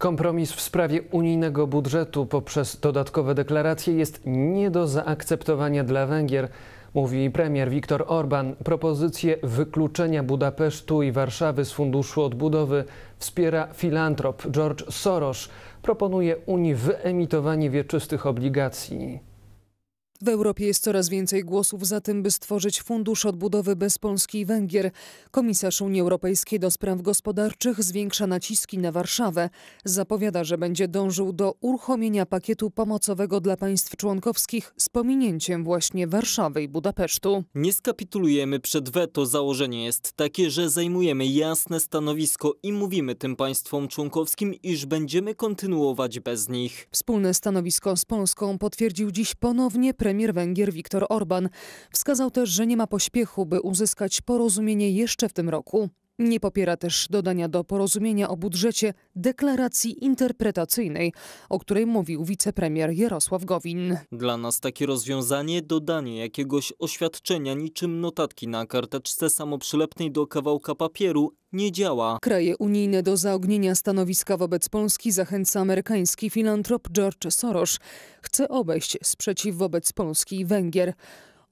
Kompromis w sprawie unijnego budżetu poprzez dodatkowe deklaracje jest nie do zaakceptowania dla Węgier, mówi premier Viktor Orban. Propozycję wykluczenia Budapesztu i Warszawy z Funduszu Odbudowy wspiera filantrop George Soros. Proponuje Unii wyemitowanie wieczystych obligacji. W Europie jest coraz więcej głosów za tym, by stworzyć fundusz odbudowy bez Polski i Węgier. Komisarz Unii Europejskiej do spraw gospodarczych zwiększa naciski na Warszawę. Zapowiada, że będzie dążył do uruchomienia pakietu pomocowego dla państw członkowskich z pominięciem właśnie Warszawy i Budapesztu. Nie skapitulujemy przed weto. Założenie jest takie, że zajmujemy jasne stanowisko i mówimy tym państwom członkowskim, iż będziemy kontynuować bez nich. Wspólne stanowisko z Polską potwierdził dziś ponownie prezydent premier Węgier Viktor Orban. Wskazał też, że nie ma pośpiechu, by uzyskać porozumienie jeszcze w tym roku. Nie popiera też dodania do porozumienia o budżecie deklaracji interpretacyjnej, o której mówił wicepremier Jarosław Gowin. Dla nas takie rozwiązanie, dodanie jakiegoś oświadczenia niczym notatki na karteczce samoprzylepnej do kawałka papieru, nie działa. Kraje unijne do zaognienia stanowiska wobec Polski zachęca amerykański filantrop George Soros. Chce obejść sprzeciw wobec Polski i Węgier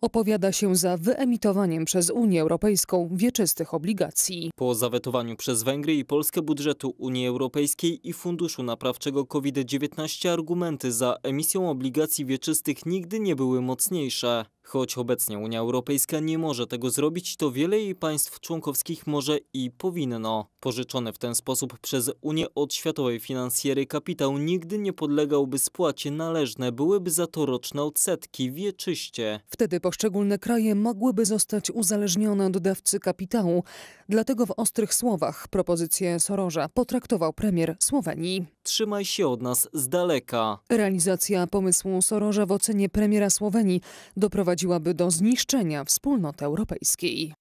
opowiada się za wyemitowaniem przez Unię Europejską wieczystych obligacji. Po zawetowaniu przez Węgry i Polskę budżetu Unii Europejskiej i Funduszu Naprawczego COVID-19 argumenty za emisją obligacji wieczystych nigdy nie były mocniejsze. Choć obecnie Unia Europejska nie może tego zrobić, to wiele jej państw członkowskich może i powinno. Pożyczony w ten sposób przez Unię od światowej finansjery kapitał nigdy nie podlegałby spłacie należne, byłyby za to roczne odsetki wieczyście. Wtedy poszczególne kraje mogłyby zostać uzależnione od dawcy kapitału. Dlatego w ostrych słowach propozycję Soroża potraktował premier Słowenii. Trzymaj się od nas z daleka. Realizacja pomysłu Soroża w ocenie premiera Słowenii doprowadzi doprowadziłaby do zniszczenia wspólnoty europejskiej.